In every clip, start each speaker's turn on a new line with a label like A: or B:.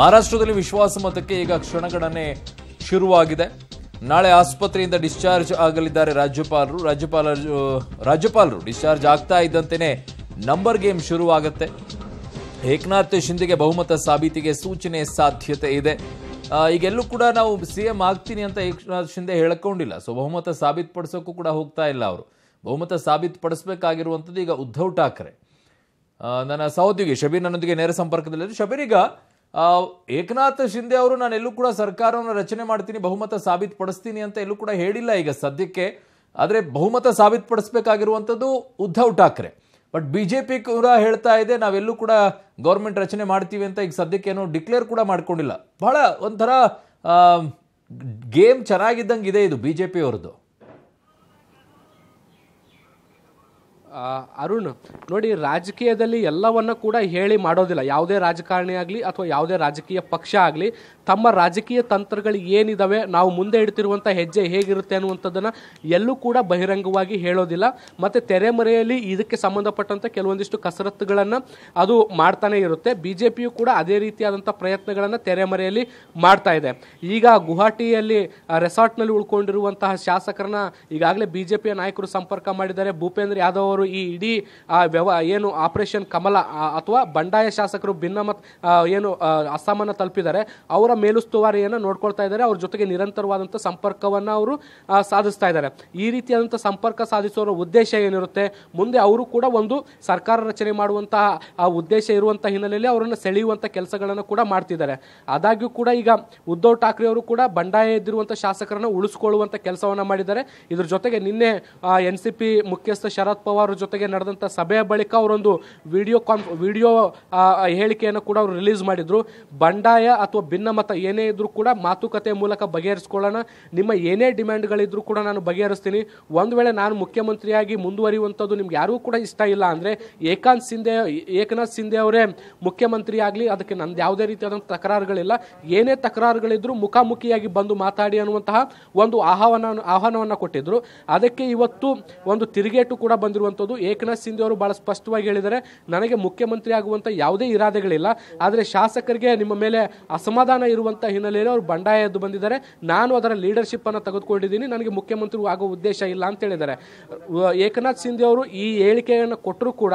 A: ಮಹಾರಾಷ್ಟ್ರದಲ್ಲಿ ವಿಶ್ವಾಸ ಮತಕ್ಕೆ ಈಗ ಕ್ಷಣಗಣನೆ ಶುರುವಾಗಿದೆ ನಾಳೆ ಆಸ್ಪತ್ರೆಯಿಂದ ಡಿಸ್ಚಾರ್ಜ್ ಆಗಲಿದ್ದಾರೆ ರಾಜ್ಯಪಾಲರು ರಾಜ್ಯಪಾಲರು ರಾಜ್ಯಪಾಲರು ಡಿಸ್ಚಾರ್ಜ್ ಆಗ್ತಾ ಇದ್ದಂತೆಯೇ ನಂಬರ್ ಗೇಮ್ ಶುರುವಾಗುತ್ತೆ ಏಕನಾಥ್ ಶಿಂದೆಗೆ ಬಹುಮತ ಸಾಬೀತಿಗೆ ಸೂಚನೆ ಸಾಧ್ಯತೆ ಇದೆ ಈಗೆಲ್ಲೂ ಕೂಡ ನಾವು ಸಿ ಎಂ ಆಗ್ತೀನಿ ಅಂತ ಏಕನಾಥ್ ಶಿಂದೆ ಹೇಳ್ಕೊಂಡಿಲ್ಲ ಸೊ ಬಹುಮತ ಸಾಬೀತುಪಡಿಸೋಕ್ಕೂ ಕೂಡ ಹೋಗ್ತಾ ಇಲ್ಲ ಅವರು ಬಹುಮತ ಸಾಬೀತುಪಡಿಸಬೇಕಾಗಿರುವಂಥದ್ದು ಈಗ ಉದ್ಧವ್ ಠಾಕ್ರೆ ನನ್ನ ಸಹೋದ್ಯೋಗಿ ಶಬೀರ್ ನನ್ನೊಂದಿಗೆ ನೇರ ಸಂಪರ್ಕದಲ್ಲಿದ್ದು ಶಬೀರ್ ಈಗ ಏಕನಾಥ್ ಶಿಂದೆ ಅವರು ನಾನು ಎಲ್ಲೂ ಕೂಡ ಸರ್ಕಾರವನ್ನು ರಚನೆ ಮಾಡ್ತೀನಿ ಬಹುಮತ ಸಾಬೀತುಪಡಿಸ್ತೀನಿ ಅಂತ ಎಲ್ಲೂ ಕೂಡ ಹೇಳಿಲ್ಲ ಈಗ ಸದ್ಯಕ್ಕೆ ಆದರೆ ಬಹುಮತ ಸಾಬೀತುಪಡಿಸಬೇಕಾಗಿರುವಂಥದ್ದು Uddhav Thackeray but B J P ಕೂಡ ಹೇಳ್ತಾ ಇದೆ ನಾವೆಲ್ಲೂ ಕೂಡ ಗೌರ್ಮೆಂಟ್ ರಚನೆ ಮಾಡ್ತೀವಿ ಅಂತ ಈಗ ಸದ್ಯಕ್ಕೆ ಏನು ಡಿಕ್ಲೇರ್ ಕೂಡ ಮಾಡ್ಕೊಂಡಿಲ್ಲ ಬಹಳ ಒಂಥರ ಗೇಮ್ ಚೆನ್ನಾಗಿದ್ದಂಗೆ ಇದೆ ಇದು ಬಿ ಜೆ ಪಿಯವ್ರದ್ದು ಅರುಣ್
B: ನೋಡಿ ರಾಜಕೀಯದಲ್ಲಿ ಎಲ್ಲವನ್ನ ಕೂಡ ಹೇಳಿ ಮಾಡೋದಿಲ್ಲ ಯಾವುದೇ ರಾಜಕಾರಣಿ ಆಗಲಿ ಅಥವಾ ಯಾವುದೇ ರಾಜಕೀಯ ಪಕ್ಷ ಆಗಲಿ ತಮ್ಮ ರಾಜಕೀಯ ತಂತ್ರಗಳು ಏನಿದಾವೆ ನಾವು ಮುಂದೆ ಇಡ್ತಿರುವಂಥ ಹೆಜ್ಜೆ ಹೇಗಿರುತ್ತೆ ಅನ್ನುವಂಥದ್ದನ್ನು ಎಲ್ಲೂ ಕೂಡ ಬಹಿರಂಗವಾಗಿ ಹೇಳೋದಿಲ್ಲ ಮತ್ತು ತೆರೆಮರೆಯಲ್ಲಿ ಇದಕ್ಕೆ ಸಂಬಂಧಪಟ್ಟಂಥ ಕೆಲವೊಂದಿಷ್ಟು ಕಸರತ್ತುಗಳನ್ನು ಅದು ಮಾಡ್ತಾನೆ ಇರುತ್ತೆ ಬಿ ಜೆ ಪಿಯು ಕೂಡ ಅದೇ ರೀತಿಯಾದಂಥ ಪ್ರಯತ್ನಗಳನ್ನು ತೆರೆಮರೆಯಲ್ಲಿ ಮಾಡ್ತಾ ಇದೆ ಈಗ ಗುವಾಹಟಿಯಲ್ಲಿ ರೆಸಾರ್ಟ್ನಲ್ಲಿ ಉಳ್ಕೊಂಡಿರುವಂತಹ ಶಾಸಕರನ್ನ ಈಗಾಗಲೇ ಬಿ ಜೆ ಪಿಯ ನಾಯಕರು ಸಂಪರ್ಕ ಮಾಡಿದ್ದಾರೆ ಭೂಪೇಂದ್ರ ಯಾದವ್ ಅವರು ಅವರು ಈ ಇಡೀ ವ್ಯವ ಏನು ಆಪರೇಷನ್ ಕಮಲ ಅಥವಾ ಬಂಡಾಯ ಶಾಸಕರು ಭಿನ್ನಮತ ಏನು ಅಸ್ಸಾಮನ್ನು ತಲುಪಿದ್ದಾರೆ ಅವರ ಮೇಲುಸ್ತುವಾರಿಯನ್ನು ನೋಡ್ಕೊಳ್ತಾ ಇದ್ದಾರೆ ಅವ್ರ ಜೊತೆಗೆ ನಿರಂತರವಾದಂಥ ಸಂಪರ್ಕವನ್ನು ಅವರು ಸಾಧಿಸ್ತಾ ಇದ್ದಾರೆ ಈ ರೀತಿಯಾದಂಥ ಸಂಪರ್ಕ ಸಾಧಿಸೋರ ಉದ್ದೇಶ ಏನಿರುತ್ತೆ ಮುಂದೆ ಅವರು ಕೂಡ ಒಂದು ಸರ್ಕಾರ ರಚನೆ ಮಾಡುವಂತಹ ಆ ಉದ್ದೇಶ ಇರುವಂತಹ ಹಿನ್ನೆಲೆಯಲ್ಲಿ ಅವರನ್ನು ಸೆಳೆಯುವಂಥ ಕೆಲಸಗಳನ್ನು ಕೂಡ ಮಾಡ್ತಿದ್ದಾರೆ ಆದಾಗ್ಯೂ ಕೂಡ ಈಗ ಉದ್ಧವ್ ಠಾಕ್ರೆ ಅವರು ಕೂಡ ಬಂಡಾಯ ಇದ್ದಿರುವಂಥ ಶಾಸಕರನ್ನು ಉಳಿಸ್ಕೊಳ್ಳುವಂಥ ಕೆಲಸವನ್ನು ಮಾಡಿದ್ದಾರೆ ಇದರ ಜೊತೆಗೆ ನಿನ್ನೆ ಎನ್ ಸಿ ಪಿ ಮುಖ್ಯಸ್ಥ ಶರದ್ ಪವಾರ್ ಅವರ ಜೊತೆಗೆ ನಡೆದಂಥ ಸಭೆಯ ಬಳಿಕ ಅವರೊಂದು ವಿಡಿಯೋ ಕಾನ್ಫ್ ವಿಡಿಯೋ ಹೇಳಿಕೆಯನ್ನು ಕೂಡ ಅವರು ರಿಲೀಸ್ ಮಾಡಿದರು ಬಂಡಾಯ ಅಥವಾ ಭಿನ್ನಮತ ಏನೇ ಇದ್ದರೂ ಕೂಡ ಮಾತುಕತೆ ಮೂಲಕ ಬಗೆಹರಿಸ್ಕೊಳ್ಳೋಣ ನಿಮ್ಮ ಏನೇ ಡಿಮ್ಯಾಂಡ್ಗಳಿದ್ದರೂ ಕೂಡ ನಾನು ಬಗೆಹರಿಸ್ತೀನಿ ಒಂದು ವೇಳೆ ನಾನು ಮುಖ್ಯಮಂತ್ರಿಯಾಗಿ ಮುಂದುವರಿಯುವಂಥದ್ದು ನಿಮ್ಗೆ ಯಾರಿಗೂ ಕೂಡ ಇಷ್ಟ ಇಲ್ಲ ಅಂದರೆ ಏಕಾಂತ್ ಸಿಂಧೆ ಏಕನಾಥ್ ಸಿಂಧೆ ಅವರೇ ಮುಖ್ಯಮಂತ್ರಿ ಆಗಲಿ ಅದಕ್ಕೆ ನಂದು ಯಾವುದೇ ರೀತಿಯಾದಂಥ ತಕರಾರುಗಳಿಲ್ಲ ಏನೇ ತಕರಾರುಗಳಿದ್ರೂ ಮುಖಾಮುಖಿಯಾಗಿ ಬಂದು ಮಾತಾಡಿ ಅನ್ನುವಂತಹ ಒಂದು ಆಹ್ವಾನ ಆಹ್ವಾನವನ್ನು ಕೊಟ್ಟಿದ್ದರು ಅದಕ್ಕೆ ಇವತ್ತು ಒಂದು ತಿರುಗೇಟು ಕೂಡ ಬಂದಿರುವಂಥ ಅನ್ನುವಂಥದ್ದು ಏಕನಾಥ್ ಸಿಂಧೆ ಅವರು ಬಹಳ ಸ್ಪಷ್ಟವಾಗಿ ಹೇಳಿದ್ದಾರೆ ನನಗೆ ಮುಖ್ಯಮಂತ್ರಿ ಆಗುವಂಥ ಯಾವುದೇ ಇರಾದೆಗಳಿಲ್ಲ ಆದರೆ ಶಾಸಕರಿಗೆ ನಿಮ್ಮ ಮೇಲೆ ಅಸಮಾಧಾನ ಇರುವಂಥ ಹಿನ್ನೆಲೆಯಲ್ಲಿ ಅವರು ಬಂಡಾಯ ಎದ್ದು ಬಂದಿದ್ದಾರೆ ನಾನು ಅದರ ಲೀಡರ್ಶಿಪ್ ತೆಗೆದುಕೊಂಡಿದ್ದೀನಿ ನನಗೆ ಮುಖ್ಯಮಂತ್ರಿ ಆಗುವ ಉದ್ದೇಶ ಇಲ್ಲ ಅಂತ ಹೇಳಿದ್ದಾರೆ ಏಕನಾಥ್ ಸಿಂಧೆ ಅವರು ಈ ಹೇಳಿಕೆಯನ್ನು ಕೊಟ್ಟರೂ ಕೂಡ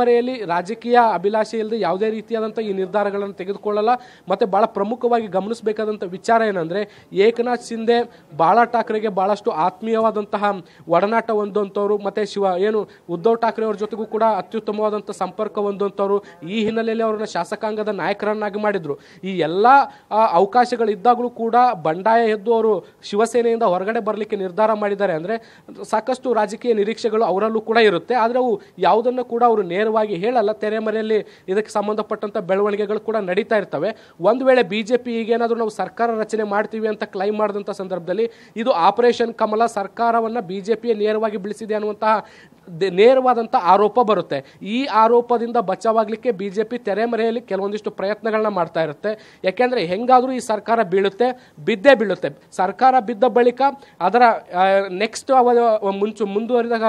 B: ಮರೆಯಲ್ಲಿ ರಾಜಕೀಯ ಅಭಿಲಾಷೆ ಇಲ್ಲದೆ ಯಾವುದೇ ರೀತಿಯಾದಂಥ ಈ ನಿರ್ಧಾರಗಳನ್ನು ತೆಗೆದುಕೊಳ್ಳಲ್ಲ ಮತ್ತು ಭಾಳ ಪ್ರಮುಖವಾಗಿ ಗಮನಿಸಬೇಕಾದಂಥ ವಿಚಾರ ಏನಂದರೆ ಏಕನಾಥ್ ಸಿಂಧೆ ಬಾಳಾ ಠಾಕ್ರೆಗೆ ಭಾಳಷ್ಟು ಆತ್ಮೀಯವಾದಂತಹ ಒಡನಾಟ ಹೊಂದುವಂಥವ್ರು ಮತ್ತು ಶಿವ ಏನು ಉದ್ಧವ್ ಠಾಕ್ರೆ ಅವ್ರ ಜೊತೆಗೂ ಕೂಡ ಅತ್ಯುತ್ತಮವಾದಂಥ ಸಂಪರ್ಕ ಹೊಂದುವಂಥವ್ರು ಈ ಹಿನ್ನೆಲೆಯಲ್ಲಿ ಅವರನ್ನು ಶಾಸಕಾಂಗದ ನಾಯಕರನ್ನಾಗಿ ಮಾಡಿದರು ಈ ಎಲ್ಲ ಅವಕಾಶಗಳಿದ್ದಾಗಲೂ ಕೂಡ ಬಂಡಾಯ ಎದ್ದು ಅವರು ಶಿವಸೇನೆಯಿಂದ ಹೊರಗಡೆ ಬರಲಿಕ್ಕೆ ನಿರ್ಧಾರ ಮಾಡಿದ್ದಾರೆ ಅಂದರೆ ಸಾಕಷ್ಟು ರಾಜಕೀಯ ನಿರೀಕ್ಷೆಗಳು ಅವರಲ್ಲೂ ಕೂಡ ಇರುತ್ತೆ ಆದರೆ ಅವು ಯಾವುದನ್ನು ಕೂಡ ಅವರು ನೇರವಾಗಿ ಹೇಳಲ್ಲ ತೆರೆಮರೆಯಲ್ಲಿ ಇದಕ್ಕೆ ಸಂಬಂಧಪಟ್ಟಂಥ ಬೆಳವಣಿಗೆಗಳು ಕೂಡ ನಡೀತಾ ಇರ್ತವೆ ಒಂದು ವೇಳೆ ಬಿ ಜೆ ಪಿ ನಾವು ಸರ್ಕಾರ ರಚನೆ ಮಾಡ್ತೀವಿ ಅಂತ ಕ್ಲೈಮ್ ಮಾಡಿದಂಥ ಸಂದರ್ಭದಲ್ಲಿ ಇದು ಆಪರೇಷನ್ ಕಮಲ ಸರ್ಕಾರವನ್ನು ಬಿ ಜೆ ಪಿಯೇ ನೇರವಾಗಿ ಬೆಳೆಸಿದೆ ಅನ್ನುವಂತಹ ನೇರವಾದಂಥ ಆರೋಪ ಬರುತ್ತೆ ಈ ಆರೋಪದಿಂದ ಬಚಾವಾಗಲಿಕ್ಕೆ ಬಿ ಜೆ ಪಿ ತೆರೆಮರೆಯಲ್ಲಿ ಕೆಲವೊಂದಿಷ್ಟು ಪ್ರಯತ್ನಗಳನ್ನ ಮಾಡ್ತಾ ಇರುತ್ತೆ ಯಾಕೆಂದರೆ ಹೆಂಗಾದರೂ ಈ ಸರ್ಕಾರ ಬೀಳುತ್ತೆ ಬಿದ್ದೇ ಬೀಳುತ್ತೆ ಸರ್ಕಾರ ಬಿದ್ದ ಬಳಿಕ ಅದರ ನೆಕ್ಸ್ಟ್ ಅವ ಮುಂಚು ಮುಂದುವರಿದಾಗ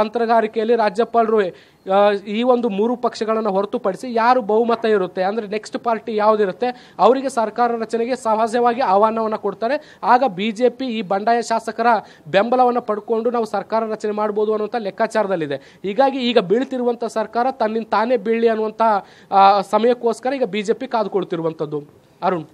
B: ತಂತ್ರಗಾರಿಕೆಯಲ್ಲಿ ರಾಜ್ಯಪಾಲರು ಈ ಒಂದು ಮೂರು ಪಕ್ಷಗಳನ್ನು ಹೊರತುಪಡಿಸಿ ಯಾರು ಬಹುಮತ ಇರುತ್ತೆ ಅಂದರೆ ನೆಕ್ಸ್ಟ್ ಪಾರ್ಟಿ ಯಾವುದಿರುತ್ತೆ ಅವರಿಗೆ ಸರ್ಕಾರ ರಚನೆಗೆ ಸಹಜವಾಗಿ ಆಹ್ವಾನವನ್ನು ಕೊಡ್ತಾರೆ ಆಗ ಬಿ ಜೆ ಪಿ ಈ ಬಂಡಾಯ ಶಾಸಕರ ಬೆಂಬಲವನ್ನು ಪಡ್ಕೊಂಡು ನಾವು ಸರ್ಕಾರ ರಚನೆ ಮಾಡ್ಬೋದು ಅನ್ನುವಂಥ ಲೆಕ್ಕಾಚಾರದಲ್ಲಿದೆ ಹೀಗಾಗಿ ಈಗ ಬೀಳ್ತಿರುವಂಥ ಸರ್ಕಾರ ತನ್ನಿಂದ ತಾನೇ ಬೀಳಿ ಅನ್ನುವಂಥ ಸಮಯಕ್ಕೋಸ್ಕರ ಈಗ ಬಿ ಜೆ ಪಿ ಕಾದುಕೊಳ್ತಿರುವಂಥದ್ದು ಅರುಣ್